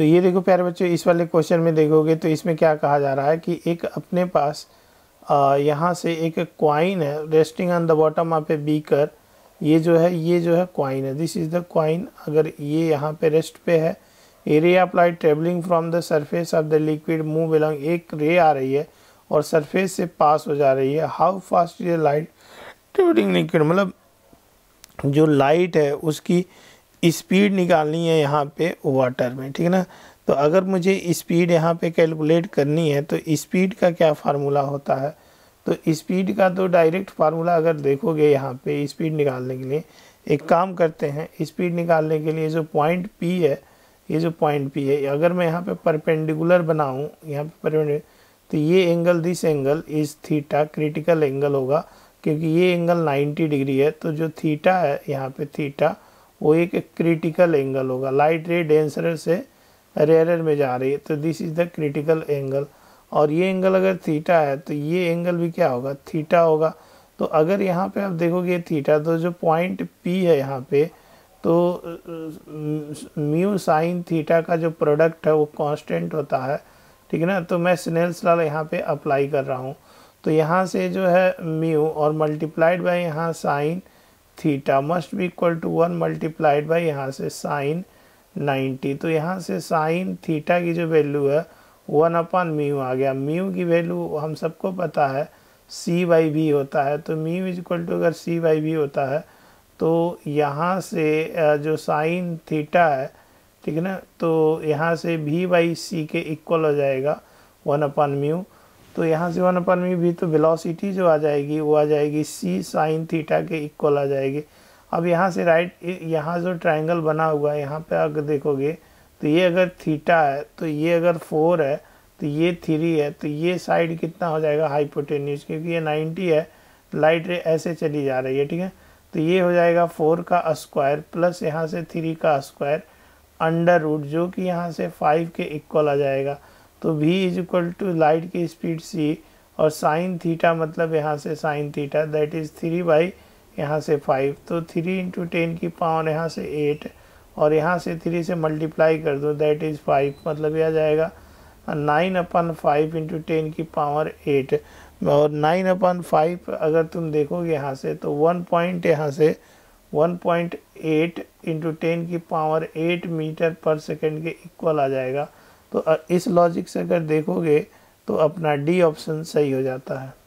तो ये देखो प्यारे बच्चों इस वाले क्वेश्चन में देखोगे तो इसमें क्या कहा जा रहा है कि एक अपने पास यहाँ से एक क्वाइन है resting on the bottom of a beaker ये जो है ये जो है क्वाइन है दिस इज़ द क्वाइन अगर ये यहाँ पे रेस्ट पे है a ray applied traveling from the surface of the liquid move along एक रे आ रही है और सरफेस से पास हो जा रही है how fast is light traveling liquid मतलब जो लाइट है उसकी स्पीड निकालनी है यहाँ पे वाटर में ठीक है ना तो अगर मुझे स्पीड यहाँ पे कैलकुलेट करनी है तो स्पीड का क्या फार्मूला होता है तो स्पीड का तो डायरेक्ट फार्मूला अगर देखोगे यहाँ पे स्पीड निकालने के लिए एक काम करते हैं स्पीड निकालने के लिए जो पॉइंट पी है ये जो पॉइंट पी है अगर मैं यहाँ पे परपेंडिकुलर बनाऊँ यहाँ पे परपेंडिकुलर तो ये angle this angle is theta critical angle होगा क्योंकि ये एंगल 90 डिग्री है तो जो थीटा है यहाँ पे थीटा वो एक क्रिटिकल एंगल होगा लाइट रे डेंसर से रेयर में जा रही है तो this is the critical angle और ये एंगल अगर थीटा है तो ये एंगल भी क्या होगा थीटा होगा तो अगर यहाँ पे आप देखोगे थीटा तो जो पॉइंट पी है यहाँ पे तो म्यू साइन थीटा का जो प्रोडक्ट है वो कांस्टेंट होता है ठीक है ना तो मैं स्नेल्स लाल यहाँ पे अप्लाई कर रहा हूँ तो यहाँ से जो है म्यू और मल्टीप्लाइड बाय यहाँ साइन थीटा मस्ट भी equal to one multiplied by यहाँ से साइन 90 तो यहाँ से साइन थीटा की जो वैल्यू है वन अपॉन म्यू आ गया म्यू की वैल्यू हम सबको पता है सी बाई भी होता है तो म्यू इज इक्वल टू अगर सी बाई भी होता है तो यहाँ से जो साइन थीटा है ठीक है ना तो यहाँ से भी बाई सी के इक्वल हो जाएगा वन अपॉन म्यू तो यहाँ से वन अपन में भी तो वेलोसिटी जो आ जाएगी वो आ जाएगी सी साइन थीटा के इक्वल आ जाएगी अब यहाँ से राइट यहाँ जो ट्राइंगल बना हुआ है यहाँ पे अगर देखोगे तो ये अगर थीटा है तो ये अगर फोर है तो ये थ्री है तो ये साइड कितना हो जाएगा हाइपोटेन्यूज क्योंकि ये नाइन्टी है लाइट रे ऐसे चली जा रही है ठीक है तो ये हो जाएगा फोर का स्क्वायर प्लस यहाँ से थ्री का स्क्वायर अंडर रूट जो कि यहाँ से फाइव के इक्वल आ जाएगा तो v is equal to light की स्पीड c और साइन थीटा मतलब यहाँ से sine theta that is three by यहाँ से फाइव तो थ्री इंटू टेन की पावर यहाँ से एट और यहाँ से थ्री से मल्टीप्लाई कर दो दैट इज़ फाइव मतलब यह आ जाएगा nine upon five into ten की पावर एट और नाइन अपन फाइव अगर तुम देखोगे यहाँ से तो वन पॉइंट यहाँ से one point eight into ten की पावर एट मीटर पर सेकेंड के इक्वल आ जाएगा तो इस लॉजिक से अगर देखोगे तो अपना डी ऑप्शन सही हो जाता है